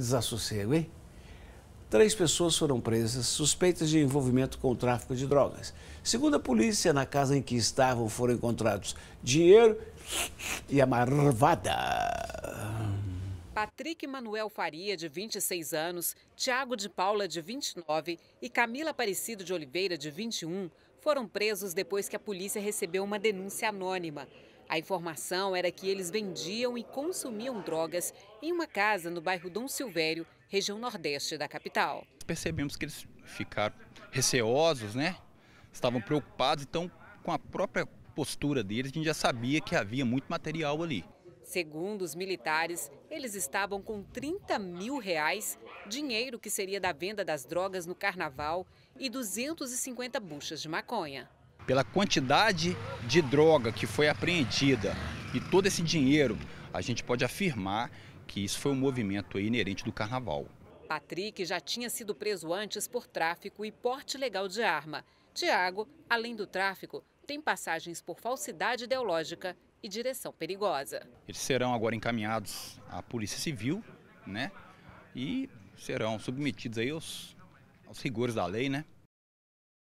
Desassossego, hein? Três pessoas foram presas suspeitas de envolvimento com o tráfico de drogas. Segundo a polícia, na casa em que estavam foram encontrados dinheiro e a marvada. Patrick Manuel Faria, de 26 anos, Tiago de Paula, de 29 e Camila Aparecido de Oliveira, de 21, foram presos depois que a polícia recebeu uma denúncia anônima. A informação era que eles vendiam e consumiam drogas em uma casa no bairro Dom Silvério, região nordeste da capital. Percebemos que eles ficaram receosos, né? Estavam preocupados, então com a própria postura deles, a gente já sabia que havia muito material ali. Segundo os militares, eles estavam com 30 mil reais, dinheiro que seria da venda das drogas no carnaval e 250 buchas de maconha pela quantidade de droga que foi apreendida e todo esse dinheiro, a gente pode afirmar que isso foi um movimento inerente do carnaval. Patrick já tinha sido preso antes por tráfico e porte legal de arma. Tiago, além do tráfico, tem passagens por falsidade ideológica e direção perigosa. Eles serão agora encaminhados à Polícia Civil, né? E serão submetidos aí aos, aos rigores da lei, né?